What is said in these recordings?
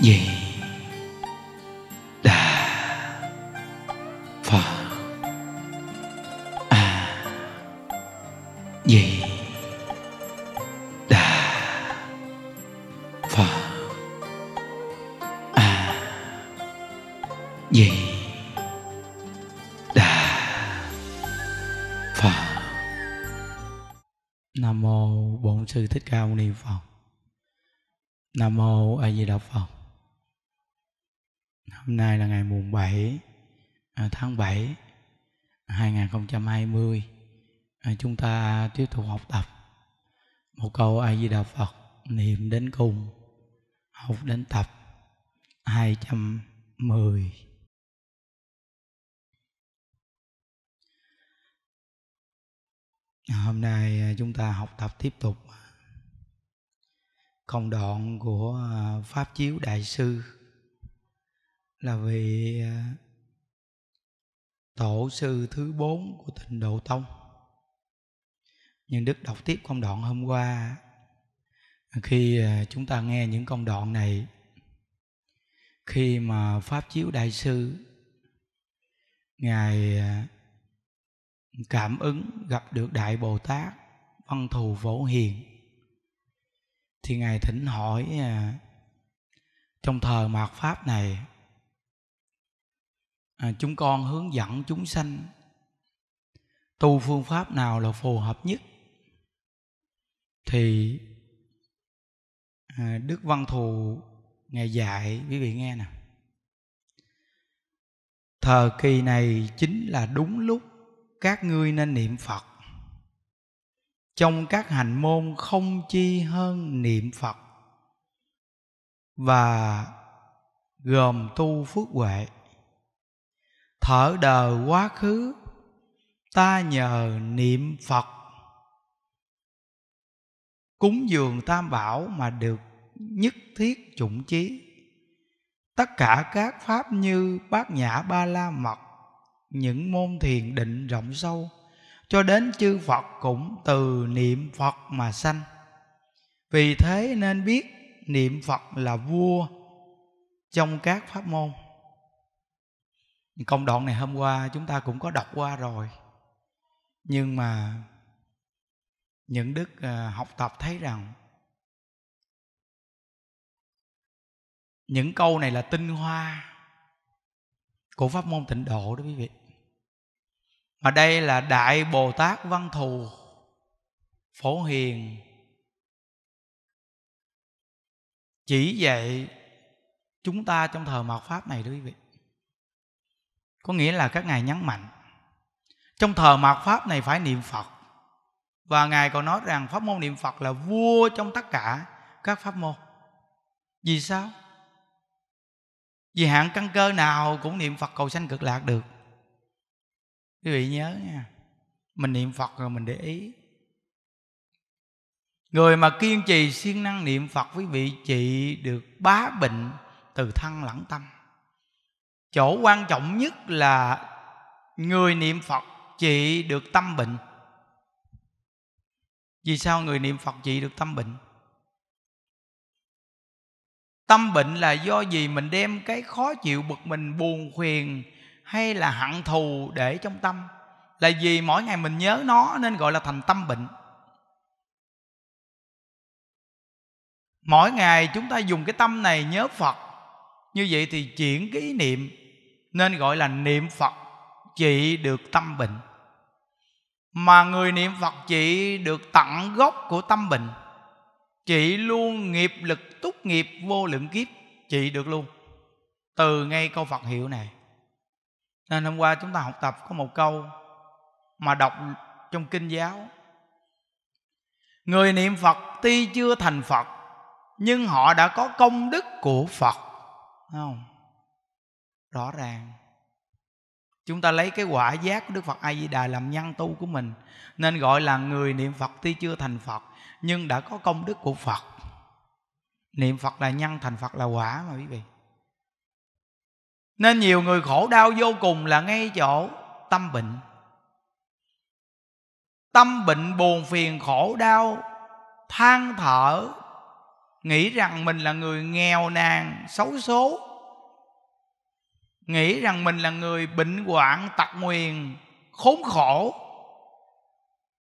gì đà phật a gì đà phật a gì đà phật nam mô bổn sư thích ca mâu ni phật nam mô a di đà phật Hôm nay là ngày mùng 7 à, tháng 7 2020. À, chúng ta tiếp tục học tập một câu A Di Đà Phật niệm đến cùng, học đến tập 210. Hôm nay à, chúng ta học tập tiếp tục công đoạn của Pháp Chiếu Đại Sư là vị à, tổ sư thứ bốn của tịnh độ tông nhưng đức đọc tiếp công đoạn hôm qua khi à, chúng ta nghe những công đoạn này khi mà pháp chiếu đại sư ngài à, cảm ứng gặp được đại bồ tát văn thù phổ hiền thì ngài thỉnh hỏi trong thời mạt pháp này à, chúng con hướng dẫn chúng sanh tu phương pháp nào là phù hợp nhất thì à, đức văn thù ngài dạy quý vị nghe nè thời kỳ này chính là đúng lúc các ngươi nên niệm phật trong các hành môn không chi hơn niệm phật và gồm tu phước huệ thở đời quá khứ ta nhờ niệm phật cúng dường tam bảo mà được nhất thiết chủng chí tất cả các pháp như bát nhã ba la mật những môn thiền định rộng sâu cho đến chư phật cũng từ niệm phật mà sanh vì thế nên biết niệm phật là vua trong các pháp môn công đoạn này hôm qua chúng ta cũng có đọc qua rồi nhưng mà những đức à, học tập thấy rằng những câu này là tinh hoa của pháp môn tịnh độ đó quý vị mà đây là đại bồ tát văn thù phổ hiền chỉ dạy chúng ta trong thời mạt pháp này đó quý vị có nghĩa là các ngài nhấn mạnh trong thờ mạt pháp này phải niệm phật và ngài còn nói rằng pháp môn niệm phật là vua trong tất cả các pháp môn vì sao vì hạng căn cơ nào cũng niệm phật cầu sanh cực lạc được quý vị nhớ nha mình niệm phật rồi mình để ý người mà kiên trì siêng năng niệm phật quý vị trị được bá bệnh từ thân lẫn tâm chỗ quan trọng nhất là người niệm phật trị được tâm bệnh vì sao người niệm phật trị được tâm bệnh tâm bệnh là do gì mình đem cái khó chịu bực mình buồn khuyền hay là hận thù để trong tâm là vì mỗi ngày mình nhớ nó nên gọi là thành tâm bệnh mỗi ngày chúng ta dùng cái tâm này nhớ phật như vậy thì chuyển cái ý niệm nên gọi là niệm phật trị được tâm bệnh mà người niệm phật trị được tận gốc của tâm bệnh trị luôn nghiệp lực túc nghiệp vô lượng kiếp trị được luôn từ ngay câu phật hiệu này nên hôm qua chúng ta học tập có một câu mà đọc trong kinh giáo người niệm phật tuy chưa thành phật nhưng họ đã có công đức của phật không? Rõ ràng Chúng ta lấy cái quả giác của Đức Phật A Di Đà làm nhân tu của mình nên gọi là người niệm Phật tuy chưa thành Phật nhưng đã có công đức của Phật. Niệm Phật là nhân, thành Phật là quả mà quý vị. Nên nhiều người khổ đau vô cùng là ngay chỗ tâm bệnh. Tâm bệnh buồn phiền khổ đau than thở nghĩ rằng mình là người nghèo nàn xấu số nghĩ rằng mình là người bệnh hoạn tật nguyền khốn khổ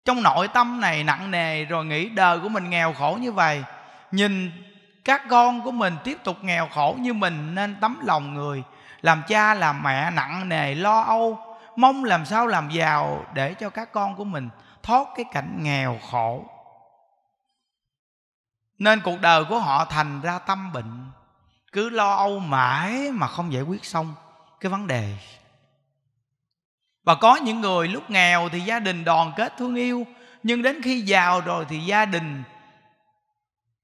trong nội tâm này nặng nề rồi nghĩ đời của mình nghèo khổ như vậy nhìn các con của mình tiếp tục nghèo khổ như mình nên tấm lòng người làm cha làm mẹ nặng nề lo âu mong làm sao làm giàu để cho các con của mình thoát cái cảnh nghèo khổ nên cuộc đời của họ thành ra tâm bệnh cứ lo âu mãi mà không giải quyết xong cái vấn đề và có những người lúc nghèo thì gia đình đoàn kết thương yêu nhưng đến khi giàu rồi thì gia đình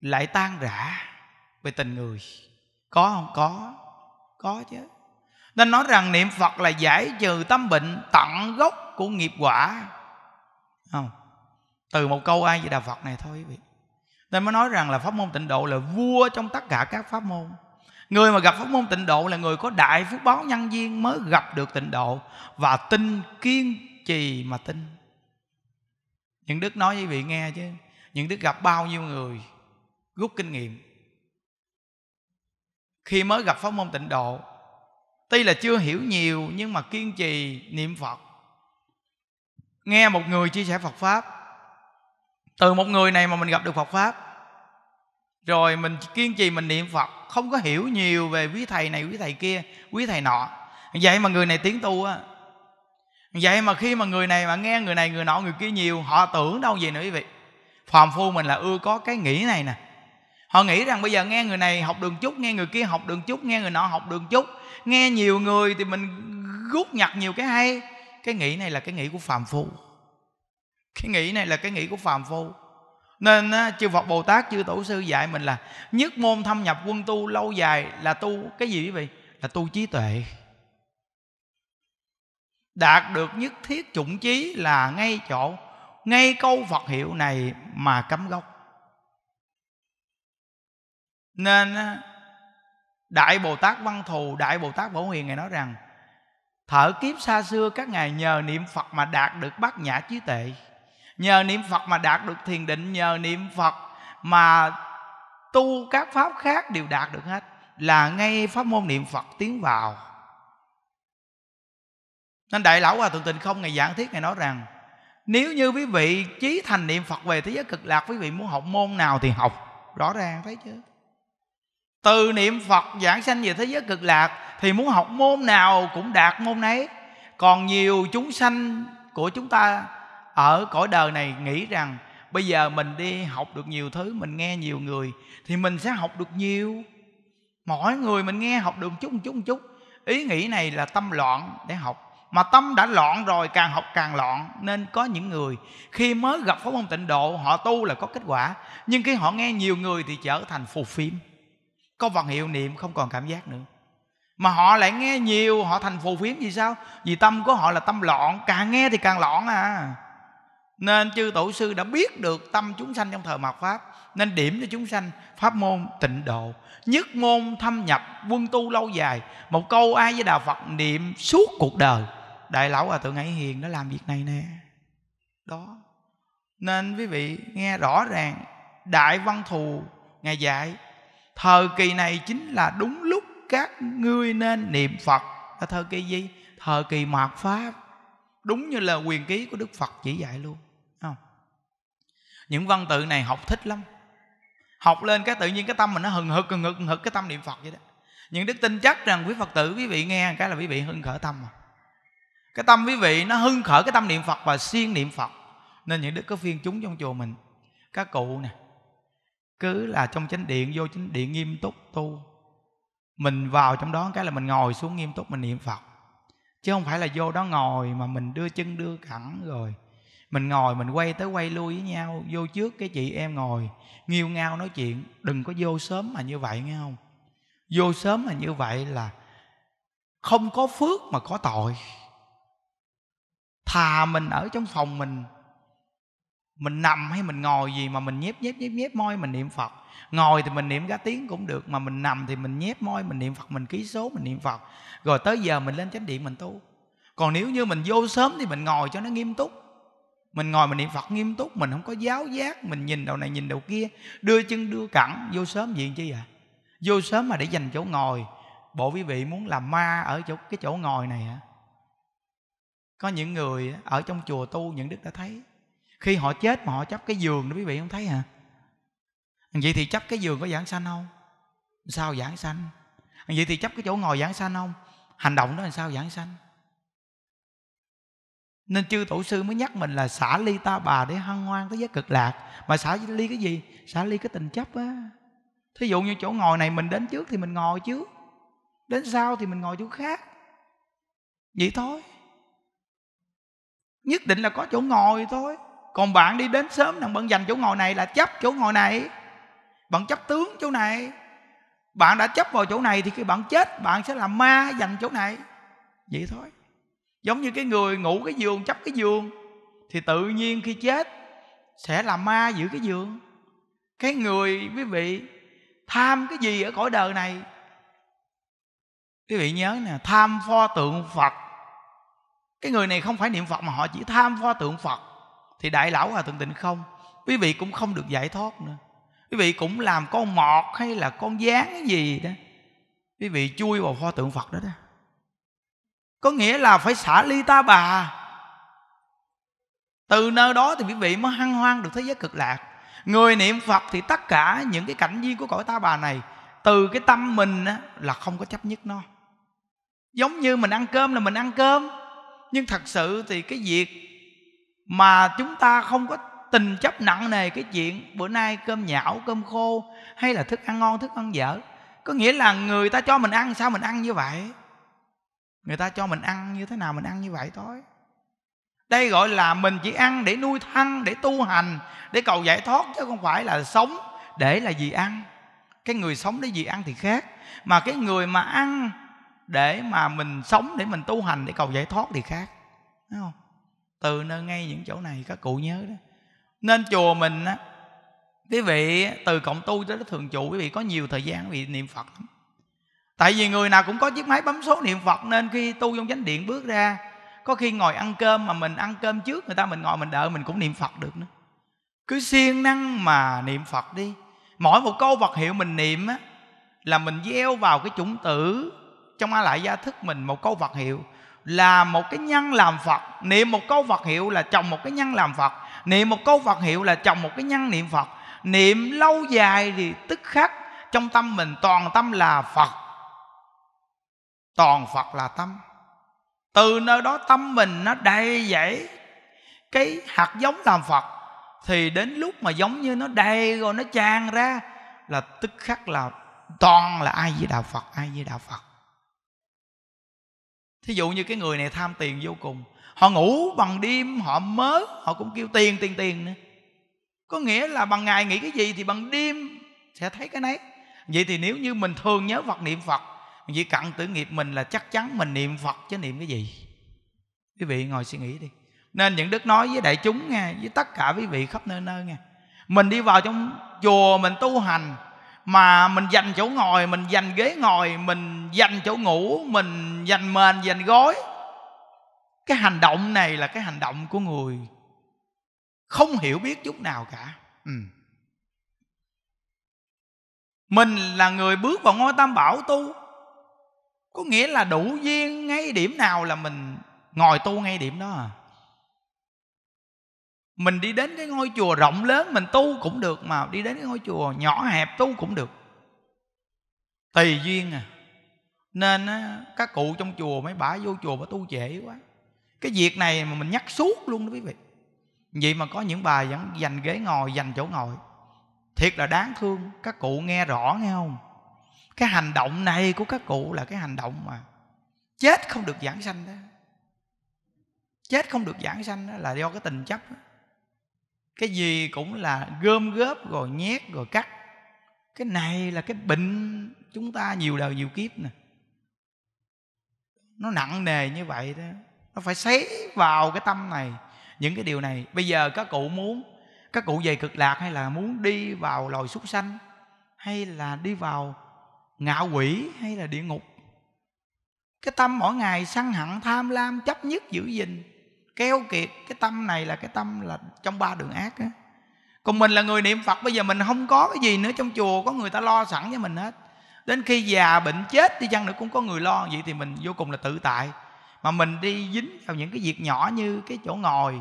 lại tan rã về tình người có không có có chứ nên nói rằng niệm phật là giải trừ tâm bệnh tận gốc của nghiệp quả không từ một câu ai về đà phật này thôi quý vị nên mới nói rằng là pháp môn tịnh độ là vua trong tất cả các pháp môn người mà gặp pháp môn tịnh độ là người có đại phước báo nhân duyên mới gặp được tịnh độ và tin kiên trì mà tin những đức nói với vị nghe chứ những đức gặp bao nhiêu người rút kinh nghiệm khi mới gặp pháp môn tịnh độ tuy là chưa hiểu nhiều nhưng mà kiên trì niệm phật nghe một người chia sẻ phật pháp từ một người này mà mình gặp được phật pháp rồi mình kiên trì mình niệm phật không có hiểu nhiều về quý thầy này quý thầy kia quý thầy nọ vậy mà người này tiến tu á vậy mà khi mà người này mà nghe người này người nọ người kia nhiều họ tưởng đâu gì nữa quý vị phàm phu mình là ưa có cái nghĩ này nè họ nghĩ rằng bây giờ nghe người này học đường chút nghe người kia học đường chút nghe người nọ học đường chút nghe nhiều người thì mình rút nhặt nhiều cái hay cái nghĩ này là cái nghĩ của phàm phu cái nghĩ này là cái nghĩ của phàm phu nên chư Phật Bồ Tát chư Tổ sư dạy mình là nhất môn thâm nhập quân tu lâu dài là tu cái gì quý vị là tu trí tuệ đạt được nhất thiết chủng trí là ngay chỗ ngay câu Phật hiệu này mà cấm gốc nên Đại Bồ Tát Văn Thù Đại Bồ Tát Bảo hiền ngày nói rằng Thở kiếp xa xưa các ngài nhờ niệm Phật mà đạt được bát nhã trí tuệ nhờ niệm phật mà đạt được thiền định nhờ niệm phật mà tu các pháp khác đều đạt được hết là ngay pháp môn niệm phật tiến vào nên đại lão hòa thượng tình không ngày giảng thiết ngày nói rằng nếu như quý vị chí thành niệm phật về thế giới cực lạc quý vị muốn học môn nào thì học rõ ràng thấy chứ từ niệm phật giảng sanh về thế giới cực lạc thì muốn học môn nào cũng đạt môn nấy còn nhiều chúng sanh của chúng ta ở cõi đời này nghĩ rằng bây giờ mình đi học được nhiều thứ mình nghe nhiều người thì mình sẽ học được nhiều mỗi người mình nghe học được một chút chút chút ý nghĩ này là tâm loạn để học mà tâm đã loạn rồi càng học càng loạn nên có những người khi mới gặp pháp môn tịnh độ họ tu là có kết quả nhưng khi họ nghe nhiều người thì trở thành phù phiếm có vật hiệu niệm không còn cảm giác nữa mà họ lại nghe nhiều họ thành phù phiếm vì sao vì tâm của họ là tâm loạn càng nghe thì càng loạn à nên chư tổ sư đã biết được tâm chúng sanh trong thời mạt pháp nên điểm cho chúng sanh pháp môn tịnh độ nhất môn thâm nhập quân tu lâu dài một câu ai với đà phật niệm suốt cuộc đời đại lão hòa à, thượng hải hiền đã làm việc này nè đó nên quý vị nghe rõ ràng đại văn thù ngài dạy thời kỳ này chính là đúng lúc các ngươi nên niệm phật là thời kỳ gì thời kỳ mạt pháp đúng như là quyền ký của đức phật chỉ dạy luôn những văn tự này học thích lắm học lên cái tự nhiên cái tâm mình nó hừng hực hừng hực hừng hực cái tâm niệm phật vậy đó những đức tin chắc rằng quý phật tử quý vị nghe cái là quý vị hưng khởi tâm mà cái tâm quý vị nó hưng khởi cái tâm niệm phật và siêng niệm phật nên những đức có phiên chúng trong chùa mình các cụ nè cứ là trong chánh điện vô chánh điện nghiêm túc tu mình vào trong đó cái là mình ngồi xuống nghiêm túc mình niệm phật chứ không phải là vô đó ngồi mà mình đưa chân đưa cẳng rồi mình ngồi mình quay tới quay lui với nhau vô trước cái chị em ngồi nghiêu ngao nói chuyện đừng có vô sớm mà như vậy nghe không vô sớm mà như vậy là không có phước mà có tội thà mình ở trong phòng mình mình nằm hay mình ngồi gì mà mình nhép nhép nhép nhép môi mình niệm phật ngồi thì mình niệm gá tiếng cũng được mà mình nằm thì mình nhép môi mình niệm phật mình ký số mình niệm phật rồi tới giờ mình lên chánh điện mình tu còn nếu như mình vô sớm thì mình ngồi cho nó nghiêm túc mình ngồi mình niệm phật nghiêm túc mình không có giáo giác mình nhìn đầu này nhìn đầu kia đưa chân đưa cẳng vô sớm diện chứ à vô sớm mà để dành chỗ ngồi bộ quý vị muốn làm ma ở chỗ cái chỗ ngồi này hả có những người ở trong chùa tu những đức đã thấy khi họ chết mà họ chấp cái giường đó quý vị không thấy hả vậy thì chấp cái giường có giảng sanh không sao giảng sanh vậy thì chấp cái chỗ ngồi giảng sanh không hành động đó làm sao giảng sanh nên chư tổ sư mới nhắc mình là xả ly ta bà để hăng ngoan tới giới cực lạc mà xả ly cái gì xả ly cái tình chấp á thí dụ như chỗ ngồi này mình đến trước thì mình ngồi trước đến sau thì mình ngồi chỗ khác vậy thôi nhất định là có chỗ ngồi thôi còn bạn đi đến sớm nằm bận dành chỗ ngồi này là chấp chỗ ngồi này bạn chấp tướng chỗ này bạn đã chấp vào chỗ này thì khi bạn chết bạn sẽ làm ma dành chỗ này vậy thôi giống như cái người ngủ cái giường chấp cái giường thì tự nhiên khi chết sẽ là ma giữ cái giường cái người quý vị tham cái gì ở cõi đời này quý vị nhớ nè tham pho tượng phật cái người này không phải niệm phật mà họ chỉ tham pho tượng phật thì đại lão hòa thượng tịnh không quý vị cũng không được giải thoát nữa quý vị cũng làm con mọt hay là con dáng cái gì đó quý vị chui vào pho tượng phật đó đó có nghĩa là phải xả ly ta bà từ nơi đó thì quý vị mới hăng hoang được thế giới cực lạc người niệm phật thì tất cả những cái cảnh duyên của cõi ta bà này từ cái tâm mình là không có chấp nhất nó giống như mình ăn cơm là mình ăn cơm nhưng thật sự thì cái việc mà chúng ta không có tình chấp nặng nề cái chuyện bữa nay cơm nhão cơm khô hay là thức ăn ngon thức ăn dở có nghĩa là người ta cho mình ăn sao mình ăn như vậy người ta cho mình ăn như thế nào mình ăn như vậy thôi đây gọi là mình chỉ ăn để nuôi thân để tu hành để cầu giải thoát chứ không phải là sống để là gì ăn cái người sống để gì ăn thì khác mà cái người mà ăn để mà mình sống để mình tu hành để cầu giải thoát thì khác thấy không từ nơi ngay những chỗ này các cụ nhớ đó nên chùa mình á quý vị từ cộng tu tới thường trụ quý vị có nhiều thời gian quý vị niệm phật lắm tại vì người nào cũng có chiếc máy bấm số niệm phật nên khi tu trong chánh điện bước ra có khi ngồi ăn cơm mà mình ăn cơm trước người ta mình ngồi mình đợi mình cũng niệm phật được nữa cứ siêng năng mà niệm phật đi mỗi một câu vật hiệu mình niệm á là mình gieo vào cái chủng tử trong a lại gia thức mình một câu vật hiệu là một cái nhân làm phật niệm một câu vật hiệu là trồng một cái nhân làm phật niệm một câu vật hiệu là trồng một cái nhân niệm phật niệm lâu dài thì tức khắc trong tâm mình toàn tâm là phật toàn phật là tâm từ nơi đó tâm mình nó đầy dẫy cái hạt giống làm phật thì đến lúc mà giống như nó đầy rồi nó tràn ra là tức khắc là toàn là ai với đạo phật ai với đạo phật thí dụ như cái người này tham tiền vô cùng họ ngủ bằng đêm họ mớ họ cũng kêu tiền tiền tiền nữa có nghĩa là bằng ngày nghĩ cái gì thì bằng đêm sẽ thấy cái nấy vậy thì nếu như mình thường nhớ phật niệm phật chỉ cận tử nghiệp mình là chắc chắn mình niệm phật chứ niệm cái gì quý vị ngồi suy nghĩ đi nên những đức nói với đại chúng nghe với tất cả quý vị khắp nơi nơi nghe mình đi vào trong chùa mình tu hành mà mình dành chỗ ngồi mình dành ghế ngồi mình dành chỗ ngủ mình dành mền dành gối cái hành động này là cái hành động của người không hiểu biết chút nào cả ừ. mình là người bước vào ngôi tam bảo tu có nghĩa là đủ duyên ngay điểm nào là mình ngồi tu ngay điểm đó à mình đi đến cái ngôi chùa rộng lớn mình tu cũng được mà đi đến cái ngôi chùa nhỏ hẹp tu cũng được tùy duyên à nên á, các cụ trong chùa mấy bả vô chùa mà tu trễ quá cái việc này mà mình nhắc suốt luôn đó quý vị vậy mà có những bà vẫn dành ghế ngồi dành chỗ ngồi thiệt là đáng thương các cụ nghe rõ nghe không cái hành động này của các cụ là cái hành động mà chết không được giảng sanh đó chết không được giảng sanh đó là do cái tình chấp đó. cái gì cũng là gom góp rồi nhét rồi cắt cái này là cái bệnh chúng ta nhiều đời nhiều kiếp nè nó nặng nề như vậy đó nó phải xé vào cái tâm này những cái điều này bây giờ các cụ muốn các cụ về cực lạc hay là muốn đi vào loài súc sanh hay là đi vào ngạ quỷ hay là địa ngục cái tâm mỗi ngày săn hận tham lam chấp nhất giữ gìn keo kiệt cái tâm này là cái tâm là trong ba đường ác á, còn mình là người niệm phật bây giờ mình không có cái gì nữa trong chùa có người ta lo sẵn cho mình hết đến khi già bệnh chết đi chăng nữa cũng có người lo vậy thì mình vô cùng là tự tại mà mình đi dính vào những cái việc nhỏ như cái chỗ ngồi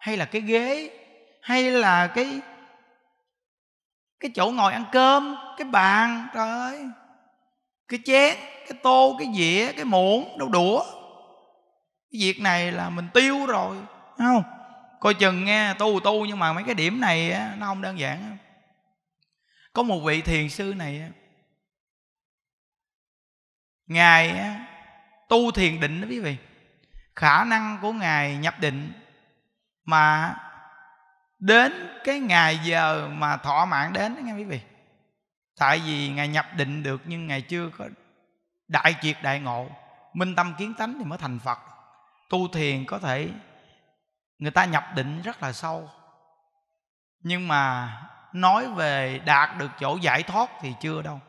hay là cái ghế hay là cái cái chỗ ngồi ăn cơm cái bàn trời ơi cái chén cái tô cái dĩa cái muỗng đâu đũa cái việc này là mình tiêu rồi Đúng không coi chừng nghe tu tu nhưng mà mấy cái điểm này nó không đơn giản có một vị thiền sư này ngài tu thiền định đó quý vị khả năng của ngài nhập định mà đến cái ngày giờ mà thọ mạng đến đó nghe quý vị tại vì ngài nhập định được nhưng ngài chưa có đại triệt đại ngộ minh tâm kiến tánh thì mới thành phật tu thiền có thể người ta nhập định rất là sâu nhưng mà nói về đạt được chỗ giải thoát thì chưa đâu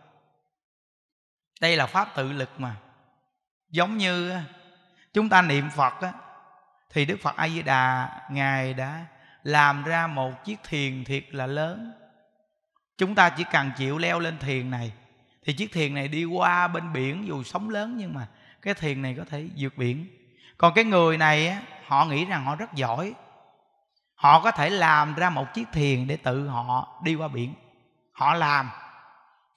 đây là pháp tự lực mà giống như chúng ta niệm phật á, thì đức phật a di đà ngài đã làm ra một chiếc thiền thiệt là lớn chúng ta chỉ cần chịu leo lên thuyền này thì chiếc thuyền này đi qua bên biển dù sóng lớn nhưng mà cái thuyền này có thể vượt biển còn cái người này á, họ nghĩ rằng họ rất giỏi họ có thể làm ra một chiếc thuyền để tự họ đi qua biển họ làm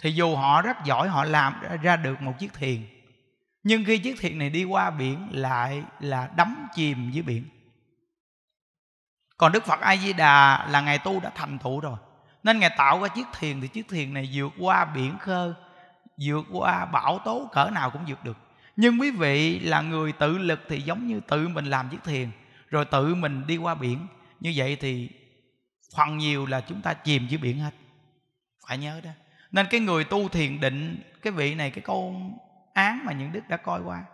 thì dù họ rất giỏi họ làm ra được một chiếc thuyền nhưng khi chiếc thuyền này đi qua biển lại là đắm chìm dưới biển còn đức phật a di đà là ngài tu đã thành tựu rồi nên ngài tạo ra chiếc thuyền thì chiếc thuyền này vượt qua biển khơi vượt qua bão tố cỡ nào cũng vượt được nhưng quý vị là người tự lực thì giống như tự mình làm chiếc thuyền rồi tự mình đi qua biển như vậy thì phần nhiều là chúng ta chìm dưới biển hết phải nhớ đó nên cái người tu thiền định cái vị này cái câu án mà những đức đã coi qua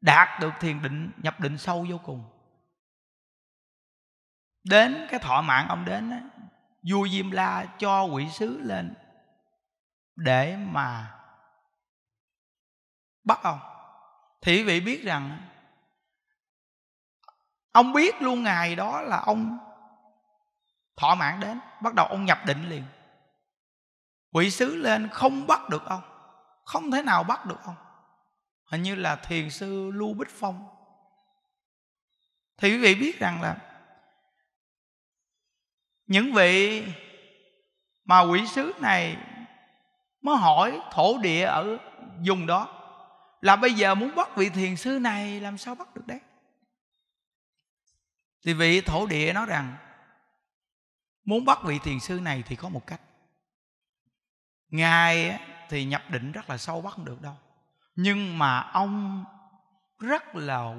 đạt được thiền định nhập định sâu vô cùng đến cái thọ mạng ông đến đó, vua diêm la cho quỷ sứ lên để mà bắt ông thì vị biết rằng ông biết luôn ngày đó là ông thọ mạng đến bắt đầu ông nhập định liền quỷ sứ lên không bắt được ông không thể nào bắt được ông hình như là thiền sư lưu bích phong thì quý vị biết rằng là những vị mà quỷ sứ này mới hỏi thổ địa ở vùng đó là bây giờ muốn bắt vị thiền sư này làm sao bắt được đấy thì vị thổ địa nói rằng muốn bắt vị thiền sư này thì có một cách ngài thì nhập định rất là sâu bắt không được đâu nhưng mà ông rất là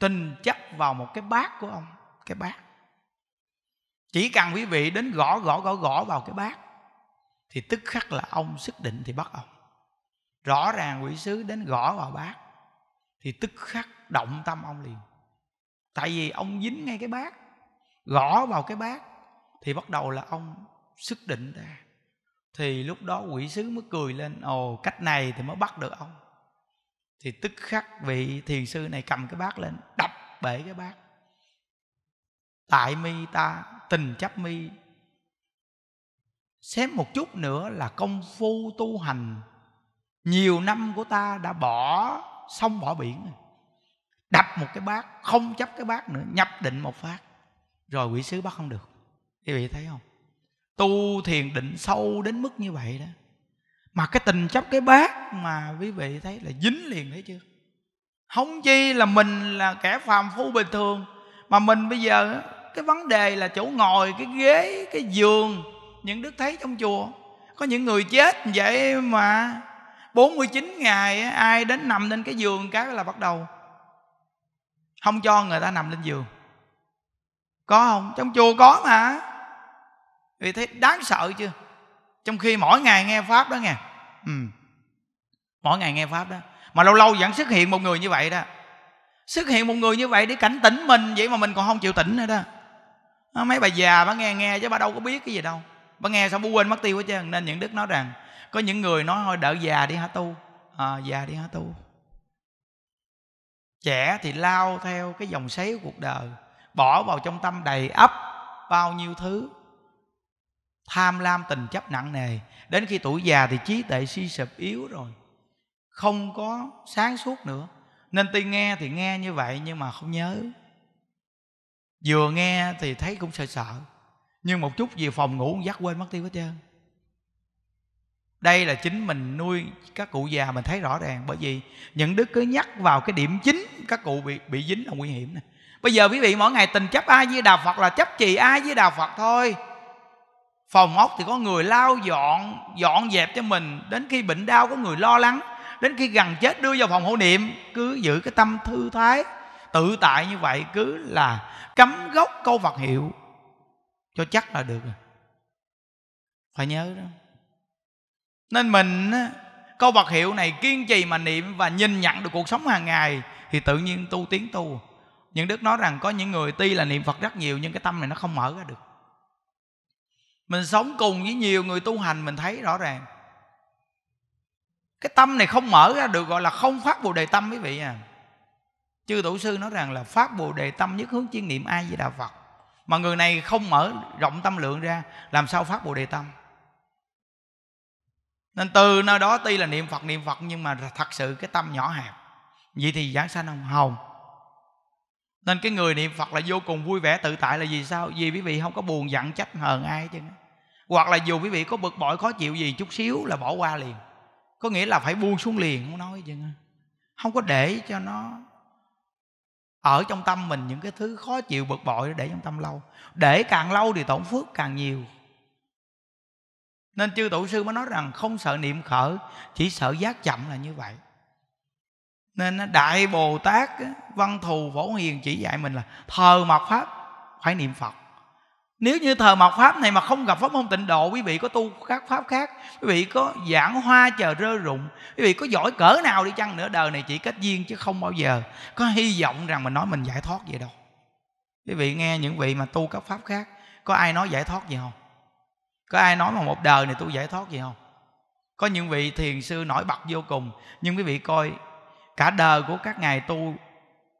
tin chắc vào một cái bát của ông cái bát chỉ cần quý vị đến gõ gõ gõ gõ vào cái bát thì tức khắc là ông xác định thì bắt ông rõ ràng quỷ sứ đến gõ vào bát thì tức khắc động tâm ông liền tại vì ông dính ngay cái bát gõ vào cái bát thì bắt đầu là ông xác định ra thì lúc đó quỷ sứ mới cười lên ồ cách này thì mới bắt được ông thì tức khắc vị thiền sư này cầm cái bát lên đập bể cái bát tại mi ta tình chấp mi xém một chút nữa là công phu tu hành Nhiều năm của ta đã bỏ sông bỏ biển Đập một cái bát Không chấp cái bát nữa Nhập định một phát Rồi quỷ sứ bắt không được Quý vị thấy không Tu thiền định sâu đến mức như vậy đó Mà cái tình chấp cái bát Mà quý vị thấy là dính liền thấy chưa Không chi là mình là kẻ phàm phu bình thường Mà mình bây giờ cái vấn đề là chỗ ngồi cái ghế cái giường những đức thấy trong chùa có những người chết vậy mà 49 ngày ai đến nằm lên cái giường cái là bắt đầu không cho người ta nằm lên giường có không trong chùa có mà vì thấy đáng sợ chưa trong khi mỗi ngày nghe pháp đó nghe ừ. mỗi ngày nghe pháp đó mà lâu lâu vẫn xuất hiện một người như vậy đó xuất hiện một người như vậy để cảnh tỉnh mình vậy mà mình còn không chịu tỉnh nữa đó Ờ, mấy bà già bà nghe nghe chứ bà đâu có biết cái gì đâu bà nghe xong bà quên mất tiêu hết trơn nên những đức nói rằng có những người nói thôi đợi già đi hả tu à, già đi hả tu trẻ thì lao theo cái dòng sấy của cuộc đời bỏ vào trong tâm đầy ấp bao nhiêu thứ tham lam tình chấp nặng nề đến khi tuổi già thì trí tuệ suy sụp yếu rồi không có sáng suốt nữa nên tuy nghe thì nghe như vậy nhưng mà không nhớ vừa nghe thì thấy cũng sợ sợ nhưng một chút về phòng ngủ dắt quên mất tiêu hết trơn đây là chính mình nuôi các cụ già mình thấy rõ ràng bởi vì những đứa cứ nhắc vào cái điểm chính các cụ bị bị dính là nguy hiểm này. bây giờ quý vị mỗi ngày tình chấp ai với đạo phật là chấp trì ai với đạo phật thôi phòng ốc thì có người lau dọn dọn dẹp cho mình đến khi bệnh đau có người lo lắng đến khi gần chết đưa vào phòng hộ niệm cứ giữ cái tâm thư thái tự tại như vậy cứ là cấm gốc câu vật hiệu cho chắc là được rồi phải nhớ đó nên mình câu vật hiệu này kiên trì mà niệm và nhìn nhận được cuộc sống hàng ngày thì tự nhiên tu tiến tu những đức nói rằng có những người tuy là niệm phật rất nhiều nhưng cái tâm này nó không mở ra được mình sống cùng với nhiều người tu hành mình thấy rõ ràng cái tâm này không mở ra được gọi là không phát bồ đề tâm quý vị à chư tổ sư nói rằng là phát bồ đề tâm nhất hướng chuyên niệm ai với đạo phật mà người này không mở rộng tâm lượng ra làm sao phát bồ đề tâm nên từ nơi đó tuy là niệm phật niệm phật nhưng mà thật sự cái tâm nhỏ hẹp vậy thì giảng sanh không hồng nên cái người niệm phật là vô cùng vui vẻ tự tại là vì sao vì quý vị không có buồn giận trách hờn ai chứ hoặc là dù quý vị có bực bội khó chịu gì chút xíu là bỏ qua liền có nghĩa là phải buông xuống liền không nói chứ không có để cho nó ở trong tâm mình những cái thứ khó chịu bực bội để trong tâm lâu để càng lâu thì tổn phước càng nhiều nên chư tổ sư mới nói rằng không sợ niệm khởi chỉ sợ giác chậm là như vậy nên đại bồ tát văn thù phổ hiền chỉ dạy mình là thờ mật pháp phải niệm phật nếu như thờ mọc pháp này mà không gặp pháp môn tịnh độ quý vị có tu các pháp khác quý vị có giảng hoa chờ rơ rụng quý vị có giỏi cỡ nào đi chăng nữa đời này chỉ kết duyên chứ không bao giờ có hy vọng rằng mình nói mình giải thoát vậy đâu quý vị nghe những vị mà tu các pháp khác có ai nói giải thoát gì không có ai nói mà một đời này tu giải thoát gì không có những vị thiền sư nổi bật vô cùng nhưng quý vị coi cả đời của các ngài tu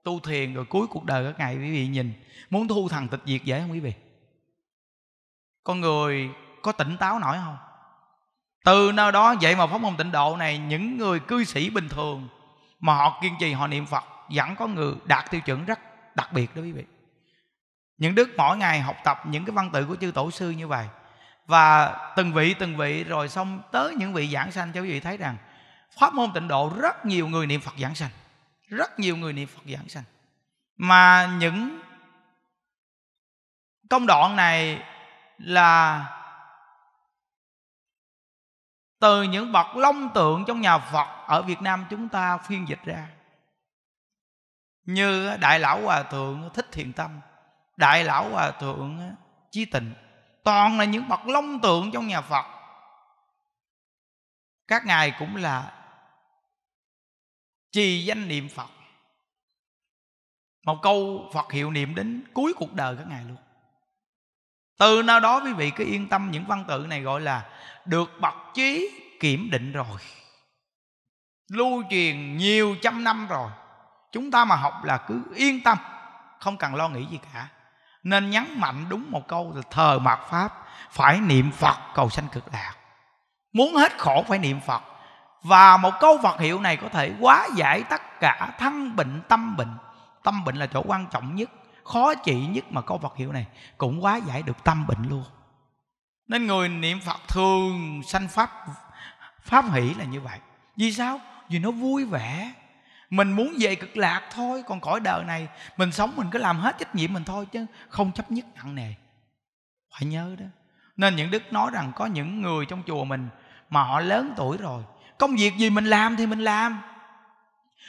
tu thiền rồi cuối cuộc đời các ngài quý vị nhìn muốn thu thần tịch diệt dễ không quý vị con người có tỉnh táo nổi không từ nơi đó vậy mà pháp môn tịnh độ này những người cư sĩ bình thường mà họ kiên trì họ niệm phật vẫn có người đạt tiêu chuẩn rất đặc biệt đó quý vị những đức mỗi ngày học tập những cái văn tự của chư tổ sư như vậy và từng vị từng vị rồi xong tới những vị giảng sanh cho quý vị thấy rằng pháp môn tịnh độ rất nhiều người niệm phật giảng sanh rất nhiều người niệm phật giảng sanh mà những công đoạn này là từ những bậc long tượng trong nhà Phật ở Việt Nam chúng ta phiên dịch ra như đại lão hòa thượng thích thiền tâm đại lão hòa thượng chí tịnh toàn là những bậc long tượng trong nhà phật các ngài cũng là trì danh niệm phật một câu phật hiệu niệm đến cuối cuộc đời các ngài luôn từ nào đó quý vị cứ yên tâm những văn tự này gọi là được bậc chí kiểm định rồi lưu truyền nhiều trăm năm rồi chúng ta mà học là cứ yên tâm không cần lo nghĩ gì cả nên nhấn mạnh đúng một câu là thờ mạt pháp phải niệm phật cầu sanh cực lạc muốn hết khổ phải niệm phật và một câu Phật hiệu này có thể quá giải tất cả thân bệnh tâm bệnh Tâm bệnh là chỗ quan trọng nhất khó chịu nhất mà có Phật hiệu này cũng quá giải được tâm bệnh luôn nên người niệm Phật thường sanh pháp pháp hỷ là như vậy vì sao vì nó vui vẻ mình muốn về cực lạc thôi còn cõi đời này mình sống mình cứ làm hết trách nhiệm mình thôi chứ không chấp nhất nặng nề phải nhớ đó nên những đức nói rằng có những người trong chùa mình mà họ lớn tuổi rồi công việc gì mình làm thì mình làm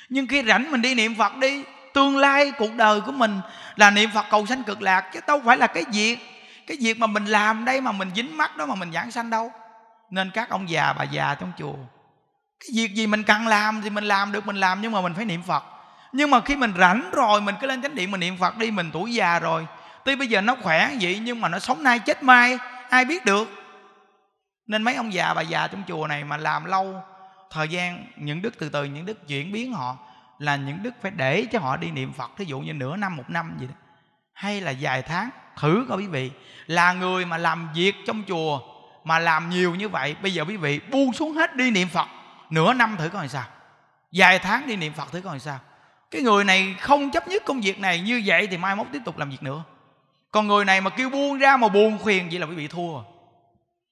nhưng khi rảnh mình đi niệm phật đi tương lai cuộc đời của mình là niệm phật cầu sanh cực lạc chứ đâu phải là cái việc cái việc mà mình làm đây mà mình dính mắt đó mà mình giảng sanh đâu nên các ông già bà già trong chùa cái việc gì mình cần làm thì mình làm được mình làm nhưng mà mình phải niệm phật nhưng mà khi mình rảnh rồi mình cứ lên chánh điện mình niệm phật đi mình tuổi già rồi tuy bây giờ nó khỏe vậy nhưng mà nó sống nay chết mai ai biết được nên mấy ông già bà già trong chùa này mà làm lâu thời gian những đức từ từ những đức chuyển biến họ là những đức phải để cho họ đi niệm phật thí dụ như nửa năm một năm gì đó hay là vài tháng thử coi quý vị là người mà làm việc trong chùa mà làm nhiều như vậy bây giờ quý vị buông xuống hết đi niệm phật nửa năm thử coi sao vài tháng đi niệm phật thử coi sao cái người này không chấp nhất công việc này như vậy thì mai mốt tiếp tục làm việc nữa còn người này mà kêu buông ra mà buồn khuyền vậy là quý vị thua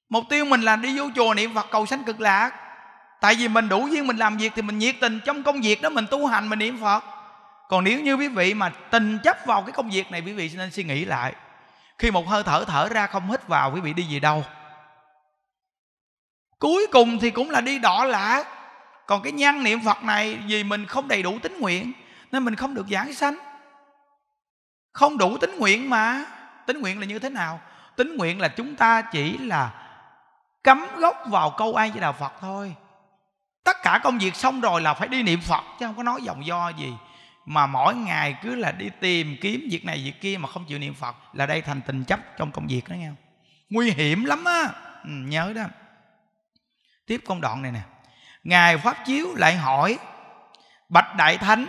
mục tiêu mình là đi vô chùa niệm phật cầu sanh cực lạc tại vì mình đủ duyên mình làm việc thì mình nhiệt tình trong công việc đó mình tu hành mình niệm phật còn nếu như quý vị mà tình chấp vào cái công việc này quý vị nên suy nghĩ lại khi một hơi thở thở ra không hít vào quý vị đi về đâu cuối cùng thì cũng là đi đỏ lạ còn cái nhân niệm phật này vì mình không đầy đủ tính nguyện nên mình không được giảng sanh không đủ tính nguyện mà tính nguyện là như thế nào tính nguyện là chúng ta chỉ là cấm gốc vào câu ai với đạo phật thôi tất cả công việc xong rồi là phải đi niệm phật chứ không có nói dòng do gì mà mỗi ngày cứ là đi tìm kiếm việc này việc kia mà không chịu niệm phật là đây thành tình chấp trong công việc đó nghe không nguy hiểm lắm á ừ, nhớ đó tiếp công đoạn này nè ngài pháp chiếu lại hỏi bạch đại thánh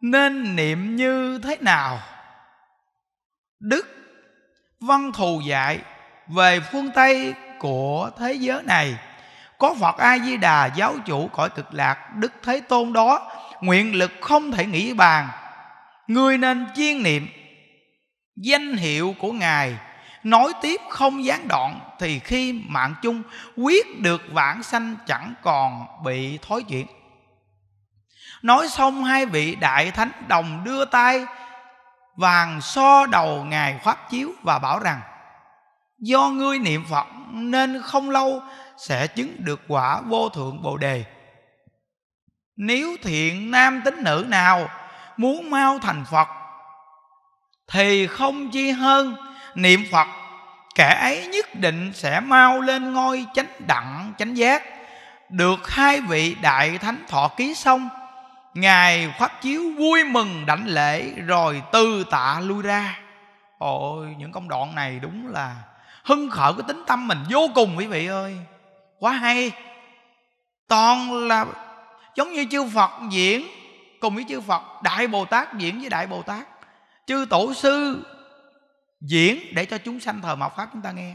nên niệm như thế nào đức văn thù dạy về phương tây của thế giới này có Phật A Di Đà giáo chủ cõi cực lạc Đức Thế Tôn đó nguyện lực không thể nghĩ bàn ngươi nên chiên niệm danh hiệu của ngài nói tiếp không gián đoạn thì khi mạng chung quyết được vãng sanh chẳng còn bị thối chuyện nói xong hai vị đại thánh đồng đưa tay vàng so đầu ngài pháp chiếu và bảo rằng do ngươi niệm phật nên không lâu sẽ chứng được quả vô thượng bồ đề nếu thiện nam tín nữ nào muốn mau thành phật thì không chi hơn niệm phật kẻ ấy nhất định sẽ mau lên ngôi chánh đặng chánh giác được hai vị đại thánh thọ ký xong ngài khoát chiếu vui mừng đảnh lễ rồi tư tạ lui ra ôi những công đoạn này đúng là hưng khởi cái tính tâm mình vô cùng quý vị ơi quá hay toàn là giống như chư phật diễn cùng với chư phật đại bồ tát diễn với đại bồ tát chư tổ sư diễn để cho chúng sanh thờ mạo pháp chúng ta nghe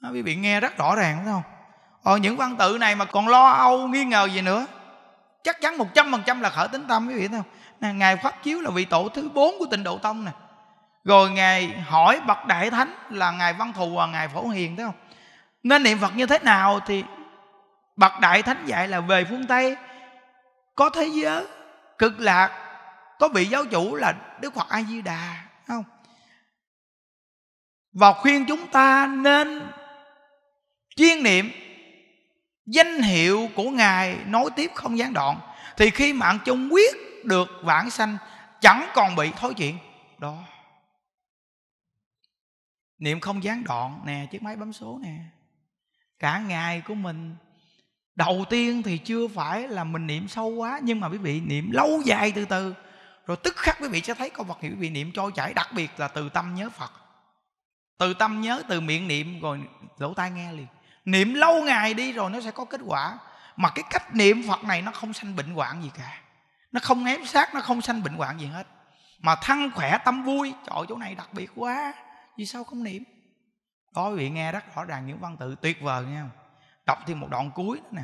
đó, quý vị nghe rất rõ ràng phải không còn những văn tự này mà còn lo âu nghi ngờ gì nữa chắc chắn một trăm phần trăm là khởi tính tâm quý vị thấy không ngài pháp chiếu là vị tổ thứ bốn của tịnh độ tông nè rồi ngài hỏi bậc đại thánh là ngài văn thù và ngài phổ hiền thấy không nên niệm phật như thế nào thì bậc đại thánh dạy là về phương tây có thế giới cực lạc có vị giáo chủ là đức phật a di đà không và khuyên chúng ta nên chuyên niệm danh hiệu của ngài nối tiếp không gián đoạn thì khi mạng chung quyết được vãng sanh chẳng còn bị thối chuyện đó niệm không gián đoạn nè chiếc máy bấm số nè cả ngày của mình đầu tiên thì chưa phải là mình niệm sâu quá nhưng mà quý vị niệm lâu dài từ từ rồi tức khắc quý vị sẽ thấy con vật thì quý vị niệm trôi chảy đặc biệt là từ tâm nhớ phật từ tâm nhớ từ miệng niệm rồi lỗ tai nghe liền niệm lâu ngày đi rồi nó sẽ có kết quả mà cái cách niệm phật này nó không sanh bệnh hoạn gì cả nó không ép sát nó không sanh bệnh hoạn gì hết mà thăng khỏe tâm vui trời chỗ này đặc biệt quá vì sao không niệm có quý vị nghe rất rõ ràng những văn tự tuyệt vời nha, đọc thêm một đoạn cuối nữa nè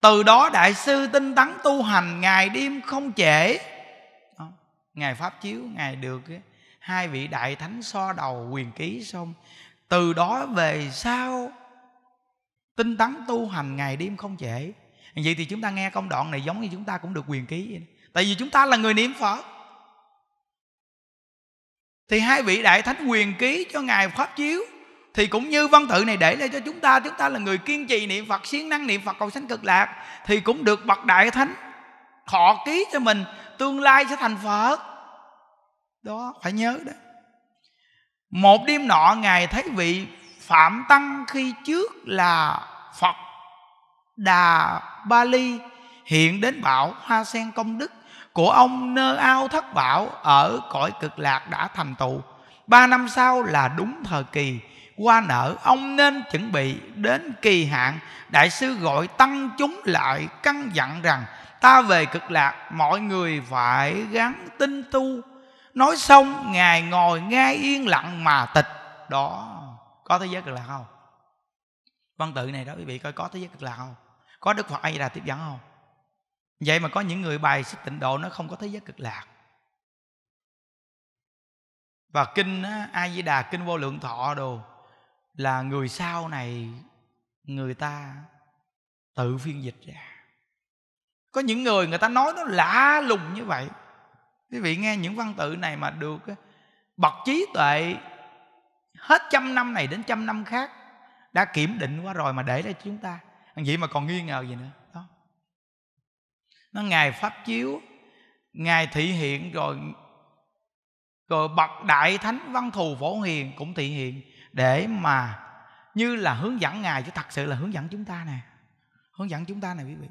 từ đó đại sư tinh tấn tu hành ngày đêm không trễ đó. ngài pháp chiếu ngài được hai vị đại thánh so đầu quyền ký xong từ đó về sau tinh tấn tu hành ngày đêm không trễ vậy thì chúng ta nghe công đoạn này giống như chúng ta cũng được quyền ký vậy. tại vì chúng ta là người niệm phật thì hai vị đại thánh quyền ký cho ngài pháp chiếu thì cũng như văn tự này để lại cho chúng ta chúng ta là người kiên trì niệm phật siêng năng niệm phật cầu sanh cực lạc thì cũng được bậc đại thánh họ ký cho mình tương lai sẽ thành phật đó phải nhớ đó một đêm nọ ngài thấy vị phạm tăng khi trước là phật đà ba ly hiện đến bảo hoa sen công đức của ông nơ ao thất bảo ở cõi cực lạc đã thành tựu ba năm sau là đúng thời kỳ qua nở ông nên chuẩn bị đến kỳ hạn đại sư gọi tăng chúng lại căn dặn rằng ta về cực lạc mọi người phải gắng tinh tu nói xong ngài ngồi nghe yên lặng mà tịch đó có thế giới cực lạc không văn tự này đó quý vị coi có thế giới cực lạc không có đức phật ai là tiếp dẫn không Vậy mà có những người bài xích tịnh độ nó không có thế giới cực lạc Và kinh á, A Di Đà kinh vô lượng thọ đồ Là người sau này người ta tự phiên dịch ra Có những người người ta nói nó lạ lùng như vậy Quý vị nghe những văn tự này mà được Bậc trí tuệ Hết trăm năm này đến trăm năm khác Đã kiểm định qua rồi mà để cho chúng ta Vậy mà còn nghi ngờ gì nữa nó ngài pháp chiếu ngài thị hiện rồi rồi bậc đại thánh văn thù phổ hiền cũng thị hiện để mà như là hướng dẫn ngài chứ thật sự là hướng dẫn chúng ta nè hướng dẫn chúng ta nè quý vị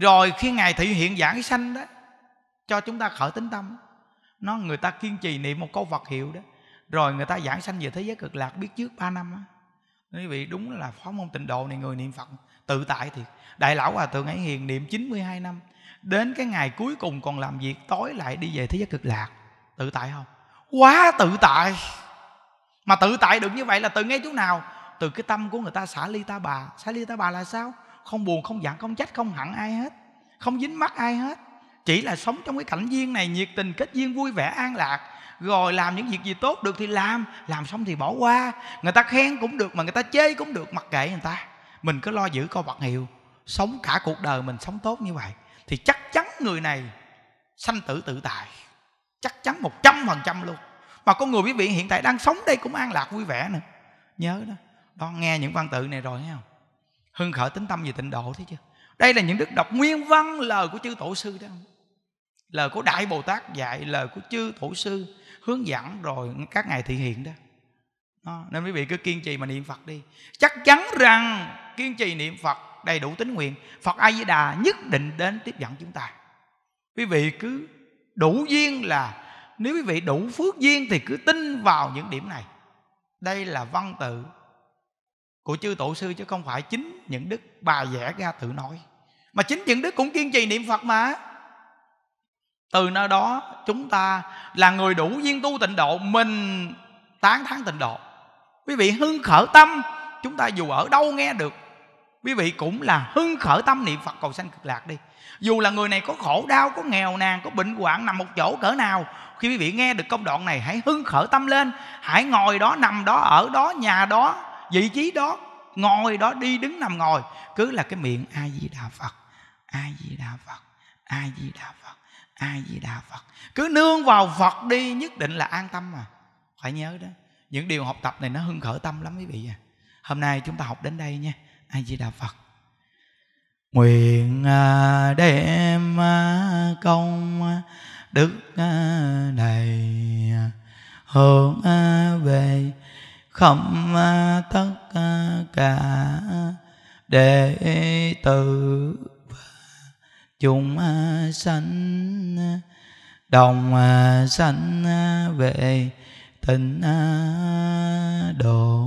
rồi khi ngài thị hiện giảng sanh đó cho chúng ta khởi tính tâm nó người ta kiên trì niệm một câu phật hiệu đó rồi người ta giảng sanh về thế giới cực lạc biết trước 3 năm á quý vị đúng là phó môn tịnh độ này người niệm phật tự tại thì đại lão hòa thượng hải hiền niệm 92 năm đến cái ngày cuối cùng còn làm việc tối lại đi về thế giới cực lạc tự tại không quá tự tại mà tự tại được như vậy là từ ngay chỗ nào từ cái tâm của người ta xả ly ta bà xả ly ta bà là sao không buồn không giận không trách không hận ai hết không dính mắc ai hết chỉ là sống trong cái cảnh duyên này nhiệt tình kết duyên vui vẻ an lạc rồi làm những việc gì tốt được thì làm làm xong thì bỏ qua người ta khen cũng được mà người ta chê cũng được mặc kệ người ta mình cứ lo giữ coi vật hiệu sống cả cuộc đời mình sống tốt như vậy thì chắc chắn người này sanh tử tự tại chắc chắn một trăm phần trăm luôn mà có người quý vị hiện tại đang sống đây cũng an lạc vui vẻ nữa nhớ đó đó nghe những văn tự này rồi thấy không hưng khởi tính tâm về tịnh độ thấy chưa đây là những đức đọc nguyên văn lời của chư tổ sư đó lời của đại bồ tát dạy lời của chư tổ sư hướng dẫn rồi các ngài thị hiện đó. nên quý vị cứ kiên trì mà niệm phật đi chắc chắn rằng kiên trì niệm phật đầy đủ tính nguyện phật a di đà nhất định đến tiếp dẫn chúng ta quý vị cứ đủ duyên là nếu quý vị đủ phước duyên thì cứ tin vào những điểm này đây là văn tự của chư tổ sư chứ không phải chính những đức bà vẽ ra tự nói mà chính những đức cũng kiên trì niệm phật mà từ nơi đó chúng ta là người đủ duyên tu tịnh độ mình tán thán tịnh độ quý vị hưng khởi tâm chúng ta dù ở đâu nghe được quý vị cũng là hưng khởi tâm niệm phật cầu sanh cực lạc đi dù là người này có khổ đau có nghèo nàn có bệnh hoạn nằm một chỗ cỡ nào khi quý vị nghe được công đoạn này hãy hưng khởi tâm lên hãy ngồi đó nằm đó ở đó nhà đó vị trí đó ngồi đó đi đứng nằm ngồi cứ là cái miệng a di đà phật a di đà phật a di đà phật a di đà phật cứ nương vào phật đi nhất định là an tâm mà phải nhớ đó những điều học tập này nó hưng khởi tâm lắm quý vị à hôm nay chúng ta học đến đây nha a di đà phật nguyện à, đem à, công đức à, này hướng về khẩm tất cả đệ tử chúng sanh đồng sanh về tịnh độ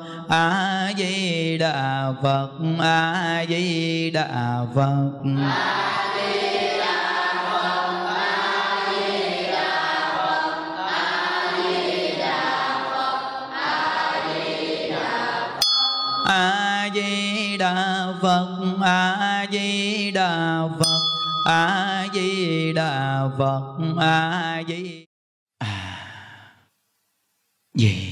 a di đà phật a di đà phật a di đà phật a di đà phật a di đà phật a di đà phật a à, di gì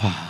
Fuck.